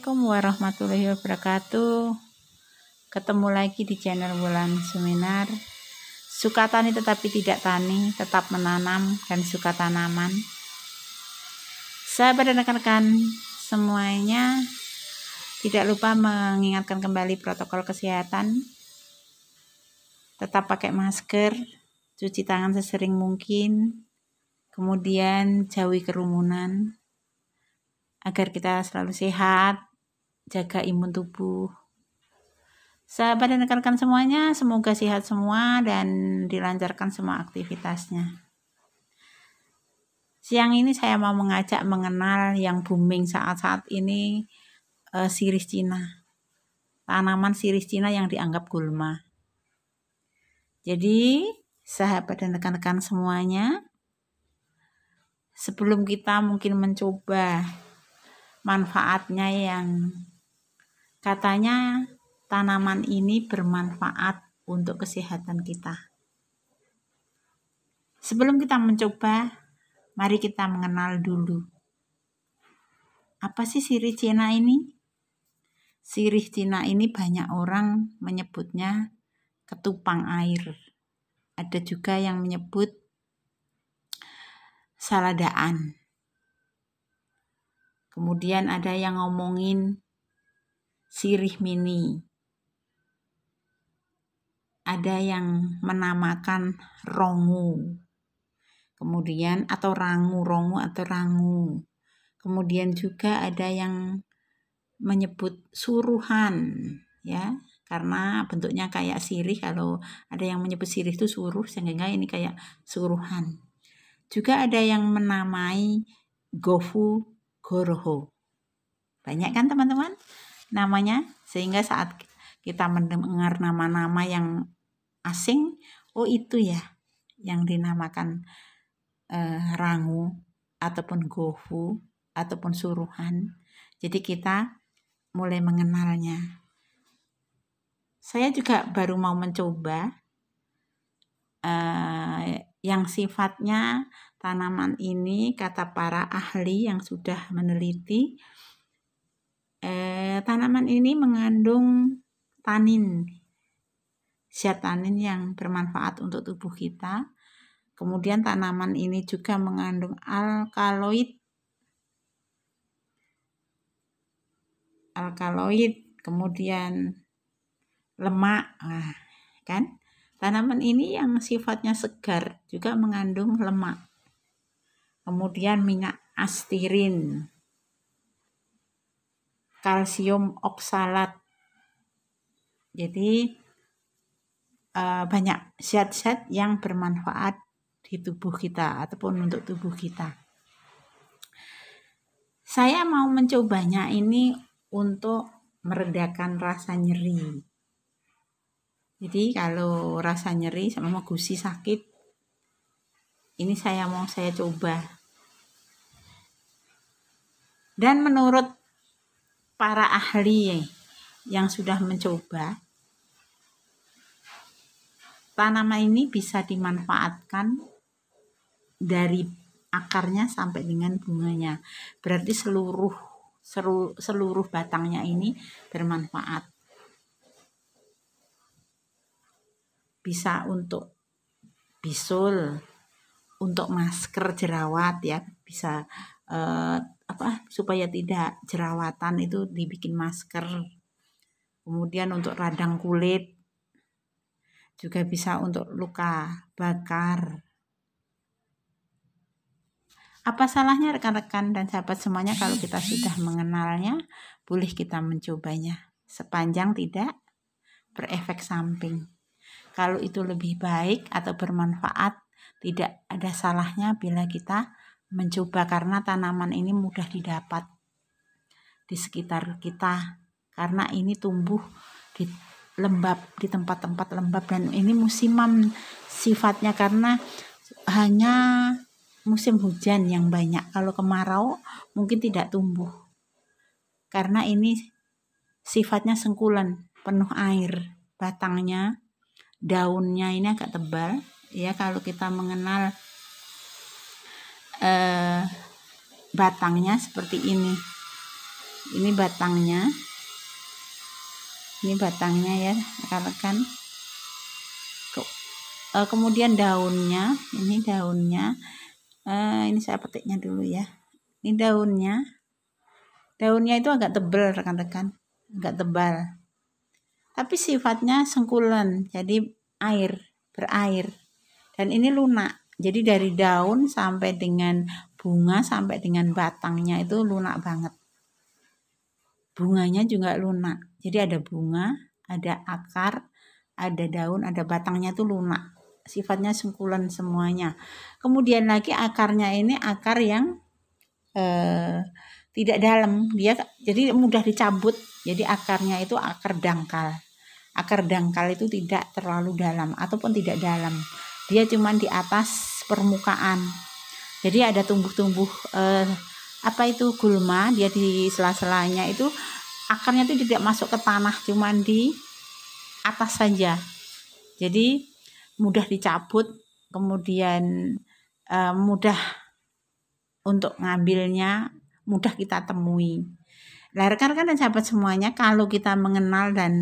Assalamualaikum warahmatullahi wabarakatuh Ketemu lagi di channel bulan Seminar Suka tani tetapi tidak tani Tetap menanam dan suka tanaman Sahabat dan rekan-rekan semuanya Tidak lupa mengingatkan kembali protokol kesehatan Tetap pakai masker Cuci tangan sesering mungkin Kemudian jauhi kerumunan agar kita selalu sehat jaga imun tubuh. Sahabat dan rekan-rekan semuanya, semoga sehat semua dan dilancarkan semua aktivitasnya. Siang ini saya mau mengajak mengenal yang booming saat-saat ini uh, eh, siris Cina. Tanaman siris Cina yang dianggap gulma. Jadi, sahabat dan rekan-rekan semuanya, sebelum kita mungkin mencoba manfaatnya yang Katanya tanaman ini bermanfaat untuk kesehatan kita. Sebelum kita mencoba, mari kita mengenal dulu. Apa sih sirih Cina ini? Sirih Cina ini banyak orang menyebutnya ketupang air. Ada juga yang menyebut saladaan. Kemudian ada yang ngomongin sirih mini. Ada yang menamakan rongu. Kemudian atau rangu, rongu atau rangu. Kemudian juga ada yang menyebut suruhan ya karena bentuknya kayak sirih kalau ada yang menyebut sirih itu suruh sehingga ini kayak suruhan juga ada yang menamai gofu goroho banyak kan teman-teman namanya sehingga saat kita mendengar nama-nama yang asing oh itu ya yang dinamakan eh, rangu ataupun gofu ataupun suruhan jadi kita mulai mengenalnya saya juga baru mau mencoba eh, yang sifatnya tanaman ini kata para ahli yang sudah meneliti eh, tanaman ini mengandung tanin, zat tanin yang bermanfaat untuk tubuh kita. Kemudian tanaman ini juga mengandung alkaloid. Alkaloid, kemudian lemak, nah, kan? Tanaman ini yang sifatnya segar juga mengandung lemak. Kemudian minyak astirin kalsium oksalat. Jadi eh, banyak zat-zat yang bermanfaat di tubuh kita ataupun untuk tubuh kita. Saya mau mencobanya ini untuk meredakan rasa nyeri. Jadi kalau rasa nyeri sama mau gusi sakit ini saya mau saya coba. Dan menurut para ahli yang sudah mencoba tanaman ini bisa dimanfaatkan dari akarnya sampai dengan bunganya. Berarti seluruh seluruh, batangnya ini bermanfaat. Bisa untuk bisul, untuk masker jerawat ya, bisa eh, apa supaya tidak jerawatan itu dibikin masker kemudian untuk radang kulit juga bisa untuk luka bakar apa salahnya rekan-rekan dan sahabat semuanya kalau kita sudah mengenalnya boleh kita mencobanya sepanjang tidak berefek samping kalau itu lebih baik atau bermanfaat tidak ada salahnya bila kita mencoba karena tanaman ini mudah didapat di sekitar kita karena ini tumbuh di lembab di tempat-tempat lembab dan ini musiman sifatnya karena hanya musim hujan yang banyak kalau kemarau mungkin tidak tumbuh karena ini sifatnya sengkulan penuh air batangnya daunnya ini agak tebal ya kalau kita mengenal eh, batangnya seperti ini ini batangnya ini batangnya ya rekan-rekan Ke, eh, kemudian daunnya ini daunnya eh, ini saya petiknya dulu ya ini daunnya daunnya itu agak tebal rekan-rekan agak tebal tapi sifatnya sengkulan jadi air berair dan ini lunak jadi dari daun sampai dengan bunga sampai dengan batangnya itu lunak banget. Bunganya juga lunak. Jadi ada bunga, ada akar, ada daun, ada batangnya itu lunak. Sifatnya sengkulan semuanya. Kemudian lagi akarnya ini akar yang eh, tidak dalam. Dia jadi mudah dicabut. Jadi akarnya itu akar dangkal. Akar dangkal itu tidak terlalu dalam ataupun tidak dalam. Dia cuma di atas permukaan. Jadi ada tumbuh-tumbuh eh, apa itu gulma dia di sela-selanya itu akarnya itu tidak masuk ke tanah cuman di atas saja. Jadi mudah dicabut, kemudian eh, mudah untuk ngambilnya, mudah kita temui. Nah, rekan-rekan dan sahabat semuanya, kalau kita mengenal dan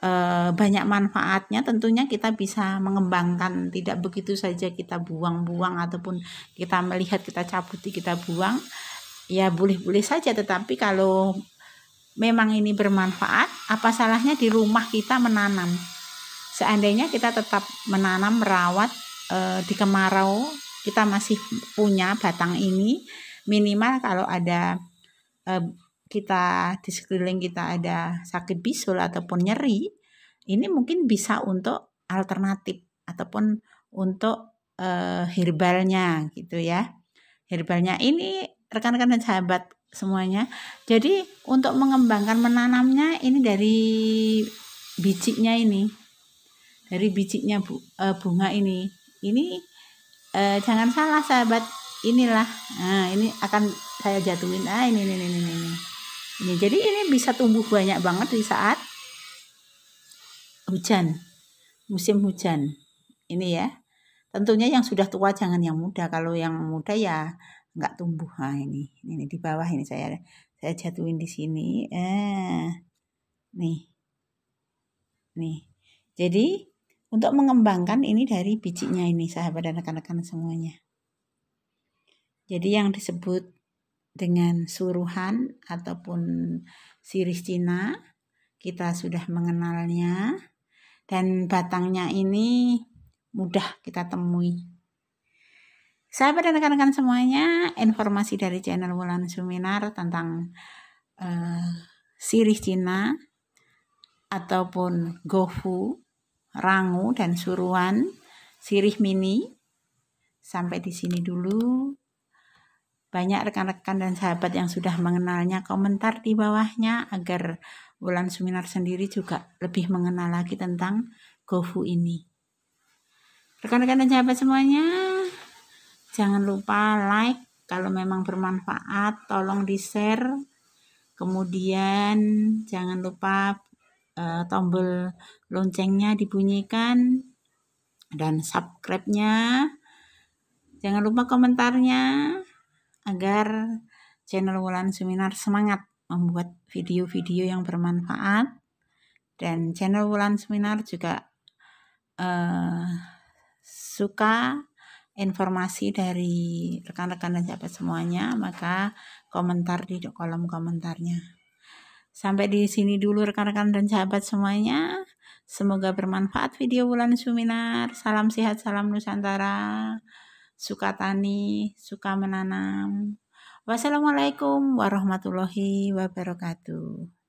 Eh, banyak manfaatnya tentunya kita bisa mengembangkan tidak begitu saja kita buang-buang ataupun kita melihat kita cabuti kita buang ya boleh-boleh saja tetapi kalau memang ini bermanfaat apa salahnya di rumah kita menanam seandainya kita tetap menanam merawat e, di kemarau kita masih punya batang ini minimal kalau ada e, kita di sekeliling kita ada sakit bisul ataupun nyeri, ini mungkin bisa untuk alternatif ataupun untuk uh, herbalnya gitu ya. Herbalnya ini rekan-rekan dan sahabat semuanya. Jadi untuk mengembangkan menanamnya ini dari bijinya ini. Dari bijinya bu, uh, bunga ini. Ini uh, jangan salah sahabat, inilah. Nah, ini akan saya jatuhin. Ah ini ini ini ini. ini. Ini, jadi ini bisa tumbuh banyak banget di saat hujan, musim hujan. Ini ya. Tentunya yang sudah tua jangan yang muda. Kalau yang muda ya nggak tumbuh. Nah, ini, ini di bawah ini saya saya jatuhin di sini. Eh, nih, nih. Jadi untuk mengembangkan ini dari bijinya ini sahabat dan rekan-rekan semuanya. Jadi yang disebut dengan suruhan ataupun siris Cina. Kita sudah mengenalnya dan batangnya ini mudah kita temui. Sahabat dan rekan-rekan semuanya, informasi dari channel Wulan Suminar tentang uh, eh, sirih Cina ataupun gofu, rangu dan suruhan sirih mini. Sampai di sini dulu. Banyak rekan-rekan dan sahabat yang sudah mengenalnya komentar di bawahnya agar bulan seminar sendiri juga lebih mengenal lagi tentang GoFu ini. Rekan-rekan dan sahabat semuanya, jangan lupa like kalau memang bermanfaat, tolong di-share. Kemudian jangan lupa uh, tombol loncengnya dibunyikan dan subscribe-nya. Jangan lupa komentarnya agar channel Wulan Seminar semangat membuat video-video yang bermanfaat dan channel Wulan Seminar juga uh, suka informasi dari rekan-rekan dan sahabat semuanya maka komentar di kolom komentarnya Sampai di sini dulu rekan-rekan dan sahabat semuanya. Semoga bermanfaat video bulan seminar. Salam sehat, salam Nusantara suka tani, suka menanam. Wassalamualaikum warahmatullahi wabarakatuh.